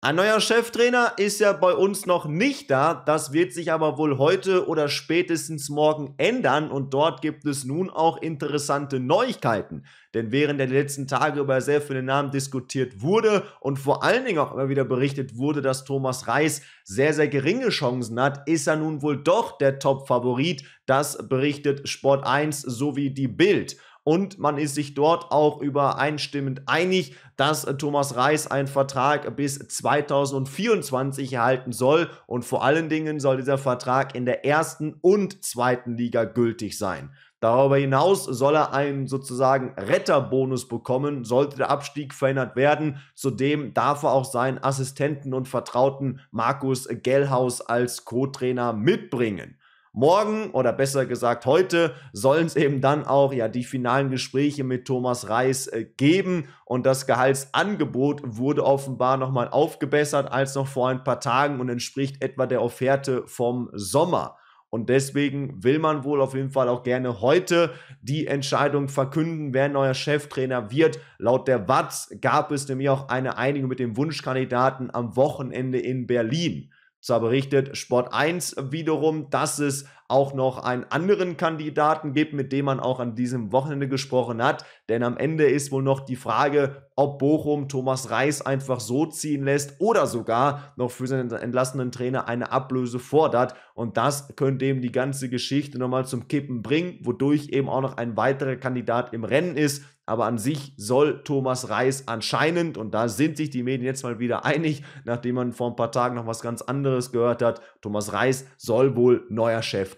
Ein neuer Cheftrainer ist ja bei uns noch nicht da, das wird sich aber wohl heute oder spätestens morgen ändern und dort gibt es nun auch interessante Neuigkeiten. Denn während der letzten Tage über sehr viele Namen diskutiert wurde und vor allen Dingen auch immer wieder berichtet wurde, dass Thomas Reis sehr, sehr geringe Chancen hat, ist er nun wohl doch der Top-Favorit. Das berichtet Sport 1 sowie die Bild und man ist sich dort auch übereinstimmend einig, dass Thomas Reis einen Vertrag bis 2024 erhalten soll und vor allen Dingen soll dieser Vertrag in der ersten und zweiten Liga gültig sein. Darüber hinaus soll er einen sozusagen Retterbonus bekommen, sollte der Abstieg verhindert werden. Zudem darf er auch seinen Assistenten und Vertrauten Markus Gellhaus als Co-Trainer mitbringen. Morgen oder besser gesagt heute sollen es eben dann auch ja die finalen Gespräche mit Thomas Reis äh, geben und das Gehaltsangebot wurde offenbar nochmal aufgebessert als noch vor ein paar Tagen und entspricht etwa der Offerte vom Sommer. Und deswegen will man wohl auf jeden Fall auch gerne heute die Entscheidung verkünden, wer neuer Cheftrainer wird. Laut der Watz gab es nämlich auch eine Einigung mit dem Wunschkandidaten am Wochenende in Berlin zwar berichtet Sport 1 wiederum, dass es auch noch einen anderen Kandidaten gibt, mit dem man auch an diesem Wochenende gesprochen hat. Denn am Ende ist wohl noch die Frage, ob Bochum Thomas Reis einfach so ziehen lässt oder sogar noch für seinen entlassenen Trainer eine Ablöse fordert. Und das könnte eben die ganze Geschichte nochmal zum Kippen bringen, wodurch eben auch noch ein weiterer Kandidat im Rennen ist. Aber an sich soll Thomas Reis anscheinend, und da sind sich die Medien jetzt mal wieder einig, nachdem man vor ein paar Tagen noch was ganz anderes gehört hat, Thomas Reis soll wohl neuer Chef